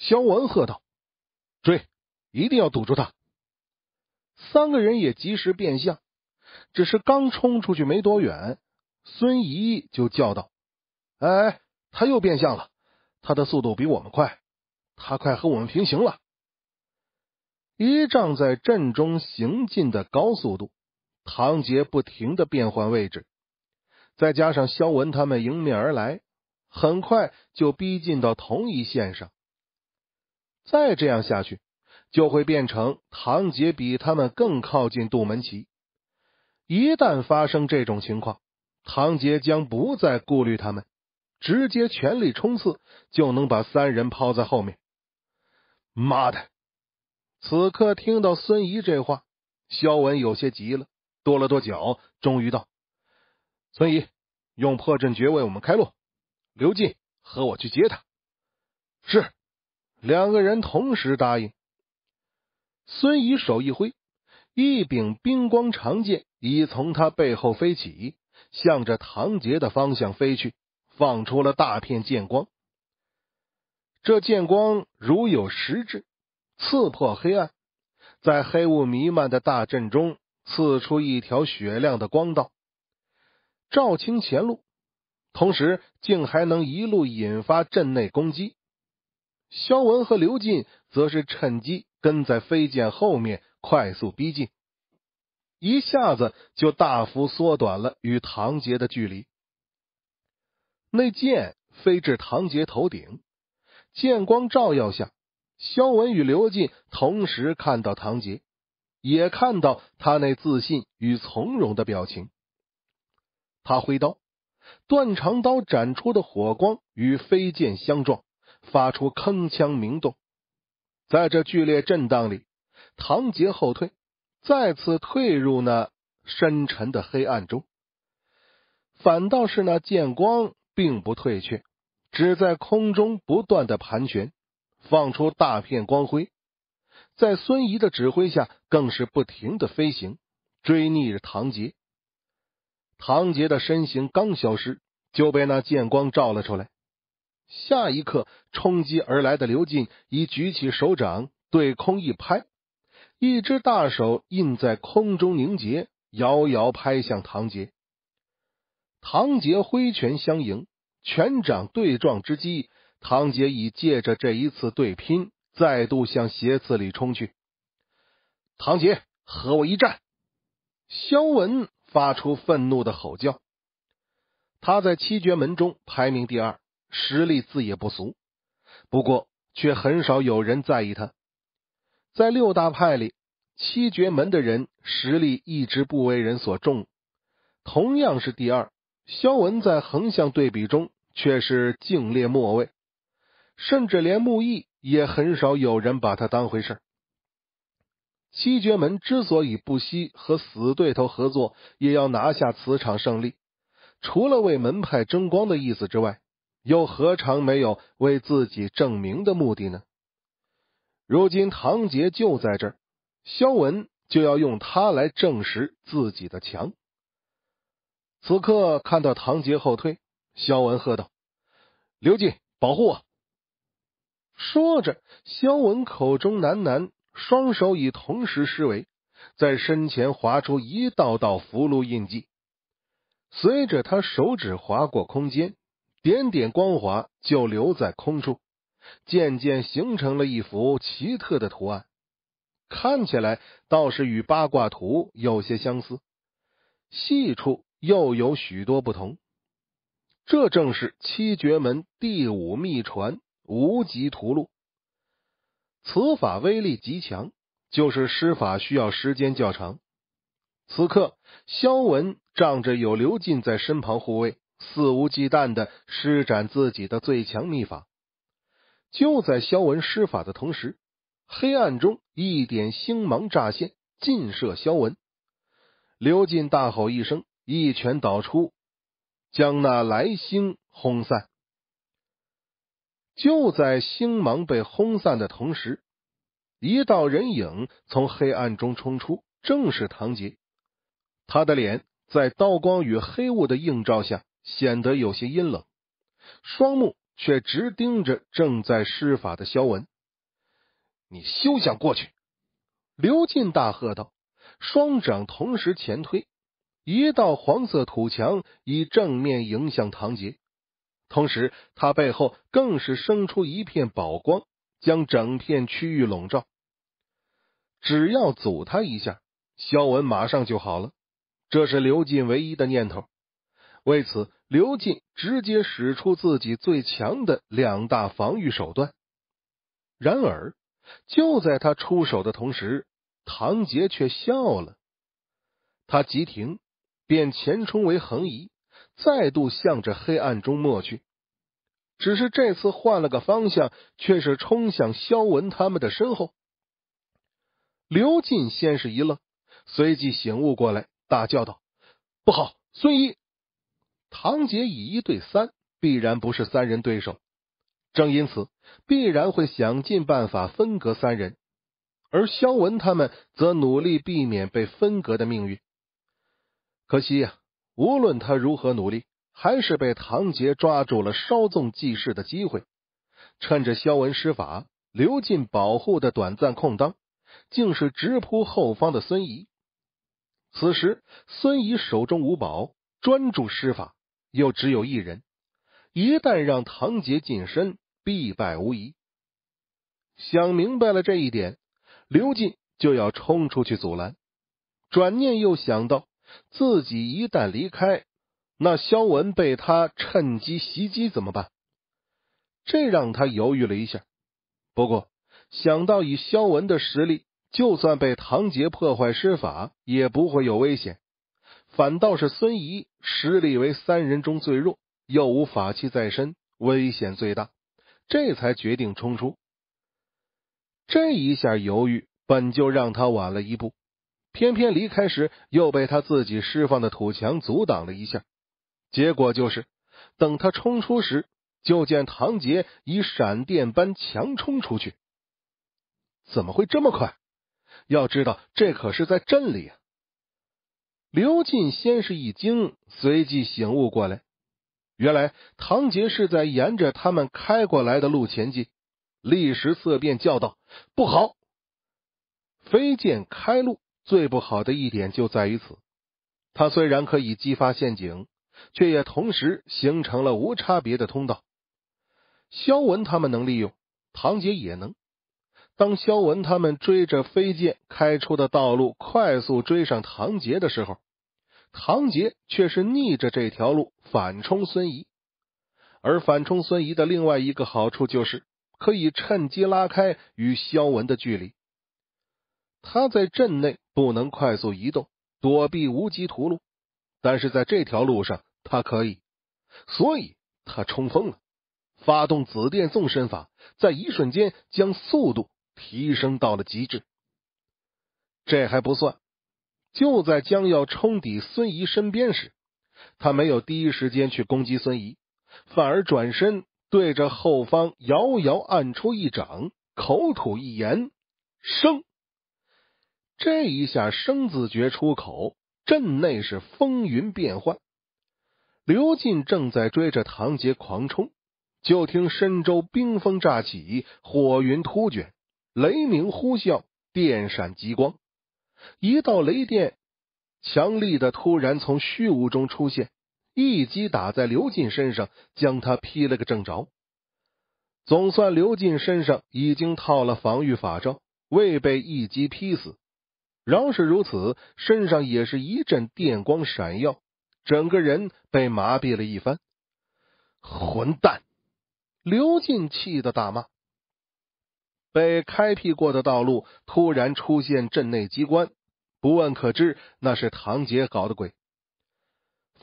肖文喝道：“追！一定要堵住他！”三个人也及时变向，只是刚冲出去没多远，孙怡就叫道：“哎，他又变向了！他的速度比我们快，他快和我们平行了。”依仗在阵中行进的高速度，唐杰不停的变换位置，再加上肖文他们迎面而来，很快就逼近到同一线上。再这样下去，就会变成唐杰比他们更靠近杜门奇。一旦发生这种情况，唐杰将不再顾虑他们，直接全力冲刺就能把三人抛在后面。妈的！此刻听到孙怡这话，肖文有些急了，跺了跺脚，终于道：“孙怡，用破阵诀为我们开路。刘进和我去接他。”是。两个人同时答应。孙怡手一挥，一柄冰光长剑已从他背后飞起，向着唐杰的方向飞去，放出了大片剑光。这剑光如有实质，刺破黑暗，在黑雾弥漫的大阵中刺出一条雪亮的光道，照清前路。同时，竟还能一路引发阵内攻击。萧文和刘进则是趁机跟在飞剑后面快速逼近，一下子就大幅缩短了与唐杰的距离。那剑飞至唐杰头顶，剑光照耀下，萧文与刘进同时看到唐杰，也看到他那自信与从容的表情。他挥刀，断肠刀斩出的火光与飞剑相撞。发出铿锵鸣动，在这剧烈震荡里，唐杰后退，再次退入那深沉的黑暗中。反倒是那剑光并不退却，只在空中不断的盘旋，放出大片光辉。在孙怡的指挥下，更是不停的飞行，追逆着唐杰。唐杰的身形刚消失，就被那剑光照了出来。下一刻，冲击而来的刘进已举起手掌，对空一拍，一只大手印在空中凝结，遥遥拍向唐杰。唐杰挥拳相迎，拳掌对撞之机，唐杰已借着这一次对拼，再度向斜刺里冲去。唐杰和我一战，肖文发出愤怒的吼叫。他在七绝门中排名第二。实力自也不俗，不过却很少有人在意他。在六大派里，七绝门的人实力一直不为人所重。同样是第二，萧文在横向对比中却是竞列末位，甚至连木易也很少有人把他当回事。七绝门之所以不惜和死对头合作，也要拿下此场胜利，除了为门派争光的意思之外，又何尝没有为自己证明的目的呢？如今唐杰就在这儿，肖文就要用他来证实自己的强。此刻看到唐杰后退，肖文喝道：“刘进，保护我！”说着，肖文口中喃喃，双手已同时施为，在身前划出一道道符箓印记，随着他手指划过空间。点点光华就留在空中，渐渐形成了一幅奇特的图案，看起来倒是与八卦图有些相似，细处又有许多不同。这正是七绝门第五秘传无极图录，此法威力极强，就是施法需要时间较长。此刻，萧文仗着有刘进在身旁护卫。肆无忌惮的施展自己的最强秘法。就在萧文施法的同时，黑暗中一点星芒乍现，近射萧文。刘进大吼一声，一拳倒出，将那来星轰散。就在星芒被轰散的同时，一道人影从黑暗中冲出，正是唐杰。他的脸在刀光与黑雾的映照下。显得有些阴冷，双目却直盯着正在施法的萧文。你休想过去！刘进大喝道，双掌同时前推，一道黄色土墙以正面迎向唐杰。同时，他背后更是生出一片宝光，将整片区域笼罩。只要阻他一下，萧文马上就好了。这是刘进唯一的念头。为此，刘进直接使出自己最强的两大防御手段。然而，就在他出手的同时，唐杰却笑了。他急停，便前冲为横移，再度向着黑暗中没去。只是这次换了个方向，却是冲向萧文他们的身后。刘进先是一愣，随即醒悟过来，大叫道：“不好，孙一！”唐杰以一对三，必然不是三人对手。正因此，必然会想尽办法分隔三人，而肖文他们则努力避免被分隔的命运。可惜呀，无论他如何努力，还是被唐杰抓住了稍纵即逝的机会。趁着肖文施法流进保护的短暂空当，竟是直扑后方的孙怡。此时，孙怡手中无宝，专注施法。又只有一人，一旦让唐杰近身，必败无疑。想明白了这一点，刘进就要冲出去阻拦。转念又想到，自己一旦离开，那肖文被他趁机袭击怎么办？这让他犹豫了一下。不过想到以肖文的实力，就算被唐杰破坏施法，也不会有危险。反倒是孙怡实力为三人中最弱，又无法器在身，危险最大，这才决定冲出。这一下犹豫，本就让他晚了一步，偏偏离开时又被他自己释放的土墙阻挡了一下，结果就是等他冲出时，就见唐杰以闪电般强冲出去。怎么会这么快？要知道，这可是在镇里啊！刘进先是一惊，随即醒悟过来，原来唐杰是在沿着他们开过来的路前进，立时色变，叫道：“不好！”飞剑开路最不好的一点就在于此，他虽然可以激发陷阱，却也同时形成了无差别的通道。萧文他们能利用，唐杰也能。当萧文他们追着飞剑开出的道路快速追上唐杰的时候，唐杰却是逆着这条路反冲孙怡，而反冲孙怡的另外一个好处就是可以趁机拉开与萧文的距离。他在阵内不能快速移动躲避无极屠戮，但是在这条路上他可以，所以他冲锋了，发动紫电纵身法，在一瞬间将速度。提升到了极致。这还不算，就在将要冲抵孙怡身边时，他没有第一时间去攻击孙怡，反而转身对着后方遥遥按出一掌，口吐一言“生”。这一下“生”字诀出口，阵内是风云变幻。刘进正在追着唐杰狂冲，就听身周冰封乍起，火云突卷。雷鸣呼啸，电闪极光，一道雷电强力的突然从虚无中出现，一击打在刘进身上，将他劈了个正着。总算刘进身上已经套了防御法罩，未被一击劈死。饶是如此，身上也是一阵电光闪耀，整个人被麻痹了一番。混蛋！刘进气得大骂。被开辟过的道路突然出现镇内机关，不问可知那是唐杰搞的鬼。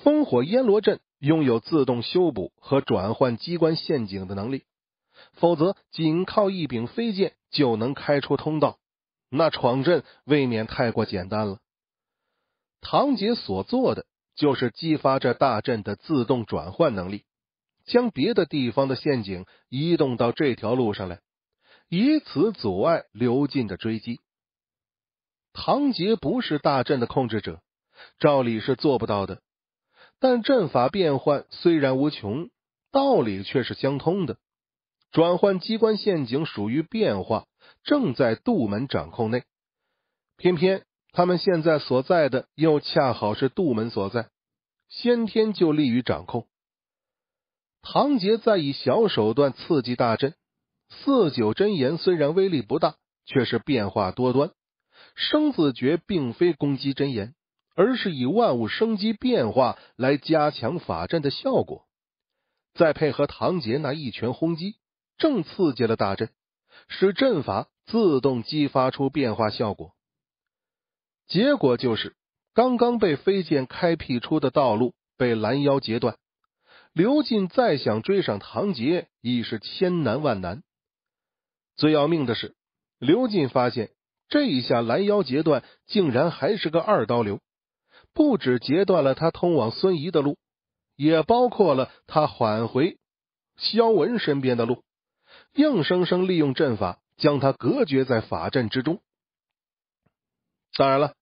烽火烟罗阵拥有自动修补和转换机关陷阱的能力，否则仅靠一柄飞剑就能开出通道，那闯阵未免太过简单了。唐杰所做的就是激发这大阵的自动转换能力，将别的地方的陷阱移动到这条路上来。以此阻碍刘进的追击。唐杰不是大阵的控制者，照理是做不到的。但阵法变换虽然无穷，道理却是相通的。转换机关陷阱属于变化，正在杜门掌控内。偏偏他们现在所在的又恰好是杜门所在，先天就利于掌控。唐杰再以小手段刺激大阵。四九真言虽然威力不大，却是变化多端。生字诀并非攻击真言，而是以万物生机变化来加强法阵的效果。再配合唐杰那一拳轰击，正刺激了大阵，使阵法自动激发出变化效果。结果就是，刚刚被飞剑开辟出的道路被拦腰截断。刘进再想追上唐杰，已是千难万难。最要命的是，刘进发现这一下拦腰截断，竟然还是个二刀流，不止截断了他通往孙怡的路，也包括了他返回肖文身边的路，硬生生利用阵法将他隔绝在法阵之中。当然了，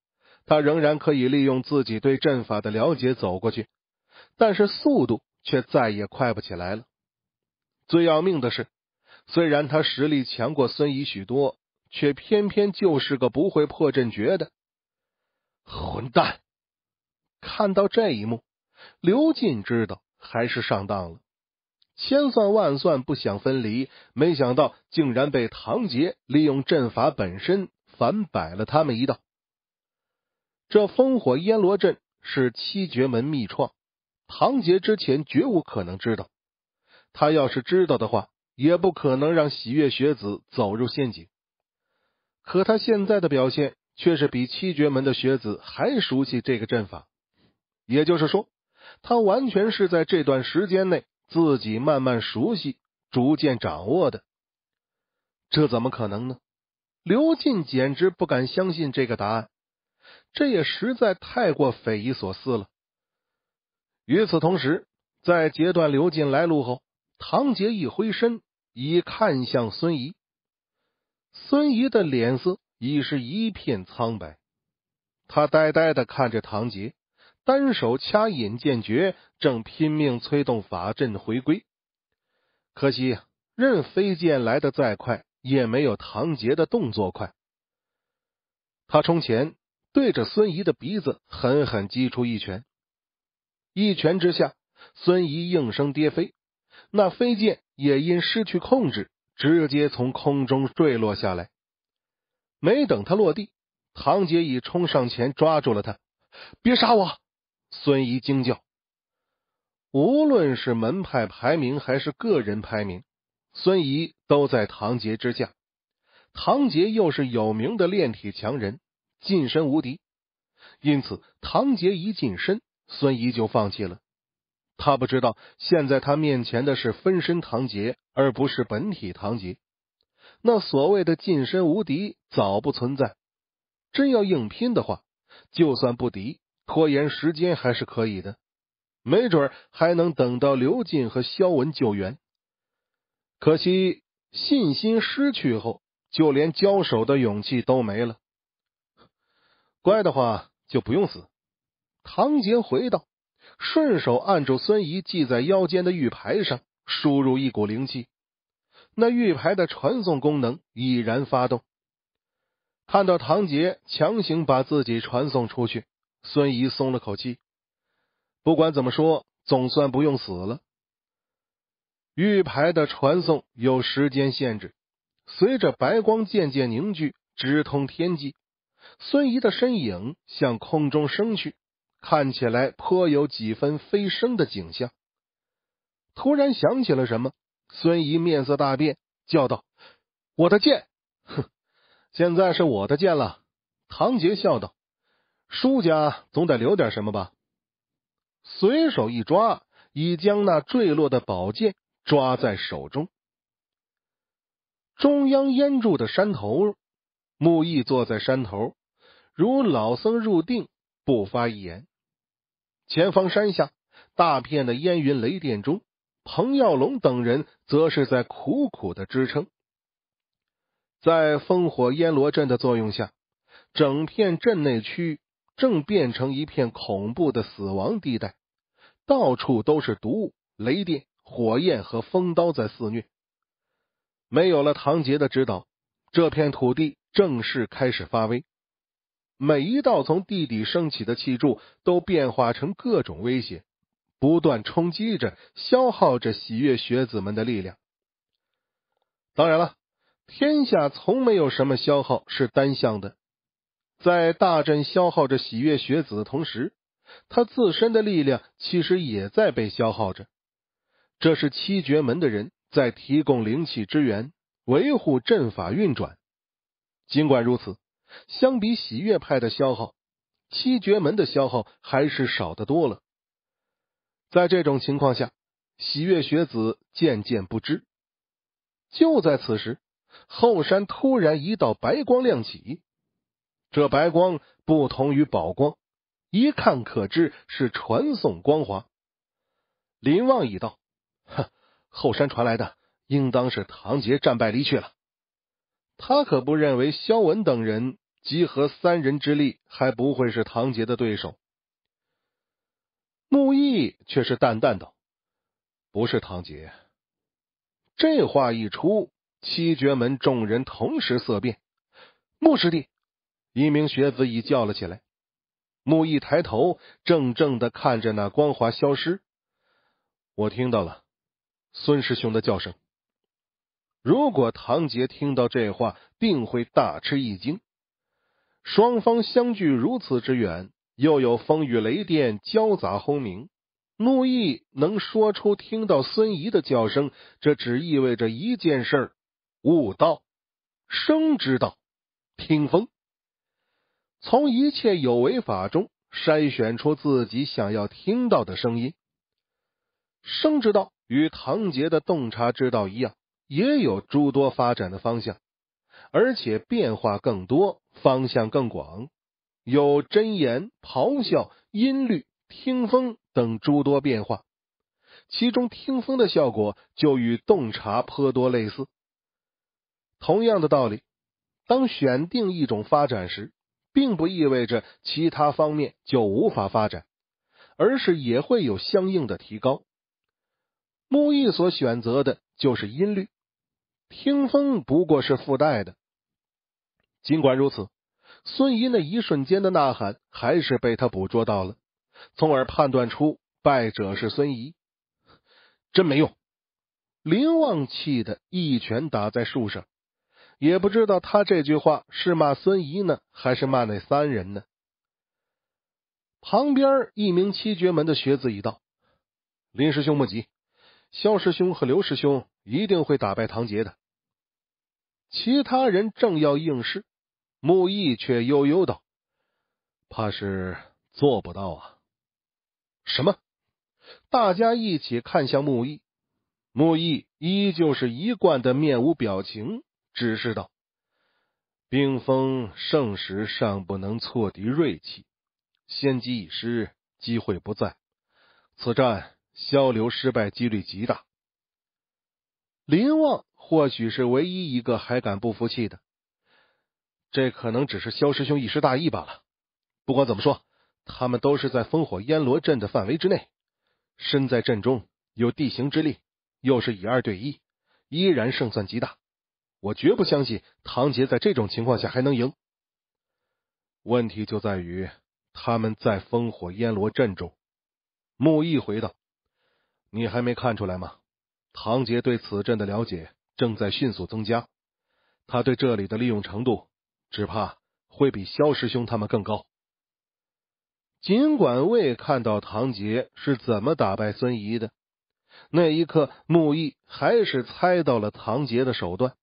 他仍然可以利用自己对阵法的了解走过去，但是速度却再也快不起来了。最要命的是。虽然他实力强过孙怡许多，却偏偏就是个不会破阵诀的混蛋。看到这一幕，刘进知道还是上当了。千算万算不想分离，没想到竟然被唐杰利用阵法本身反摆了他们一道。这烽火烟罗阵是七绝门秘创，唐杰之前绝无可能知道。他要是知道的话。也不可能让喜悦学子走入陷阱，可他现在的表现却是比七绝门的学子还熟悉这个阵法，也就是说，他完全是在这段时间内自己慢慢熟悉、逐渐掌握的。这怎么可能呢？刘进简直不敢相信这个答案，这也实在太过匪夷所思了。与此同时，在截断刘进来路后。唐杰一回身，已看向孙怡。孙怡的脸色已是一片苍白，他呆呆的看着唐杰，单手掐引剑诀，正拼命催动法阵回归。可惜，任飞剑来的再快，也没有唐杰的动作快。他冲前，对着孙怡的鼻子狠狠击出一拳，一拳之下，孙怡应声跌飞。那飞剑也因失去控制，直接从空中坠落下来。没等他落地，唐杰已冲上前抓住了他。别杀我！孙怡惊叫。无论是门派排名还是个人排名，孙怡都在唐杰之下。唐杰又是有名的炼体强人，近身无敌，因此唐杰一近身，孙怡就放弃了。他不知道，现在他面前的是分身唐杰，而不是本体唐杰。那所谓的近身无敌早不存在，真要硬拼的话，就算不敌，拖延时间还是可以的，没准还能等到刘进和萧文救援。可惜信心失去后，就连交手的勇气都没了。乖的话就不用死。”唐杰回道。顺手按住孙怡系在腰间的玉牌上，输入一股灵气，那玉牌的传送功能已然发动。看到唐杰强行把自己传送出去，孙怡松了口气。不管怎么说，总算不用死了。玉牌的传送有时间限制，随着白光渐渐凝聚，直通天际，孙怡的身影向空中升去。看起来颇有几分飞升的景象。突然想起了什么，孙怡面色大变，叫道：“我的剑！”哼，现在是我的剑了。”唐杰笑道：“输家总得留点什么吧？”随手一抓，已将那坠落的宝剑抓在手中。中央烟柱的山头，木易坐在山头，如老僧入定，不发一言。前方山下，大片的烟云雷电中，彭耀龙等人则是在苦苦的支撑。在烽火烟罗阵的作用下，整片镇内区域正变成一片恐怖的死亡地带，到处都是毒雾、雷电、火焰和风刀在肆虐。没有了唐杰的指导，这片土地正式开始发威。每一道从地底升起的气柱都变化成各种威胁，不断冲击着、消耗着喜悦学子们的力量。当然了，天下从没有什么消耗是单向的。在大阵消耗着喜悦学子的同时，他自身的力量其实也在被消耗着。这是七绝门的人在提供灵气之源，维护阵法运转。尽管如此。相比喜悦派的消耗，七绝门的消耗还是少得多了。在这种情况下，喜悦学子渐渐不知。就在此时，后山突然一道白光亮起，这白光不同于宝光，一看可知是传送光华。林望已道：“哼，后山传来的，应当是唐杰战败离去了。他可不认为萧文等人。”集合三人之力，还不会是唐杰的对手。木易却是淡淡道：“不是唐杰。”这话一出，七绝门众人同时色变。木师弟，一名学子已叫了起来。木易抬头，怔怔的看着那光华消失。我听到了孙师兄的叫声。如果唐杰听到这话，定会大吃一惊。双方相距如此之远，又有风雨雷电交杂轰鸣。怒意能说出听到孙怡的叫声，这只意味着一件事：悟道，生之道，听风，从一切有为法中筛选出自己想要听到的声音。生之道与唐杰的洞察之道一样，也有诸多发展的方向。而且变化更多，方向更广，有真言、咆哮、音律、听风等诸多变化。其中听风的效果就与洞察颇多类似。同样的道理，当选定一种发展时，并不意味着其他方面就无法发展，而是也会有相应的提高。木易所选择的就是音律，听风不过是附带的。尽管如此，孙怡那一瞬间的呐喊还是被他捕捉到了，从而判断出败者是孙怡，真没用！林旺气的一拳打在树上，也不知道他这句话是骂孙怡呢，还是骂那三人呢？旁边一名七绝门的学子已到，林师兄莫急，肖师兄和刘师兄一定会打败唐杰的。”其他人正要应试。木易却悠悠道：“怕是做不到啊！”什么？大家一起看向木易，木易依旧是一贯的面无表情，只是道：“冰封盛时尚不能挫敌锐气，先机已失，机会不在，此战萧流失败几率极大。”林旺或许是唯一一个还敢不服气的。这可能只是萧师兄一时大意罢了。不管怎么说，他们都是在烽火烟罗阵的范围之内，身在阵中，有地形之力，又是以二对一，依然胜算极大。我绝不相信唐杰在这种情况下还能赢。问题就在于他们在烽火烟罗阵中。木易回道：“你还没看出来吗？唐杰对此阵的了解正在迅速增加，他对这里的利用程度。”只怕会比萧师兄他们更高。尽管未看到唐杰是怎么打败孙怡的，那一刻木易还是猜到了唐杰的手段，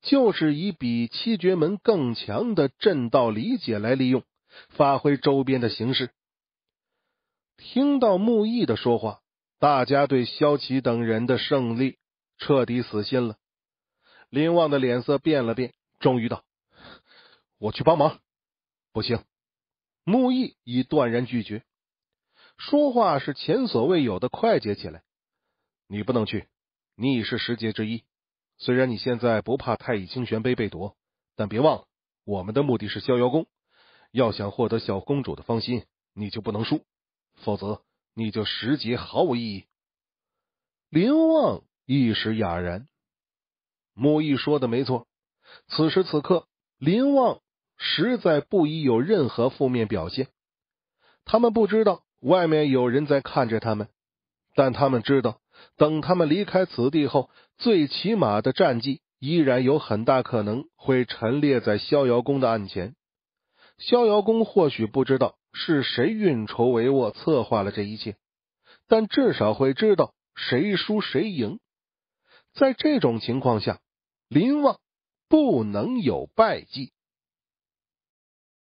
就是以比七绝门更强的震道理解来利用，发挥周边的形势。听到木易的说话，大家对萧齐等人的胜利彻底死心了。林旺的脸色变了变，终于道。我去帮忙，不行。木易已断然拒绝，说话是前所未有的快捷起来。你不能去，你已是十劫之一。虽然你现在不怕太乙清玄杯被夺，但别忘了，我们的目的是逍遥宫。要想获得小公主的芳心，你就不能输，否则你就十劫毫无意义。林望一时哑然。木易说的没错，此时此刻，林望。实在不宜有任何负面表现。他们不知道外面有人在看着他们，但他们知道，等他们离开此地后，最起码的战绩依然有很大可能会陈列在逍遥宫的案前。逍遥宫或许不知道是谁运筹帷幄策划了这一切，但至少会知道谁输谁赢。在这种情况下，林旺不能有败绩。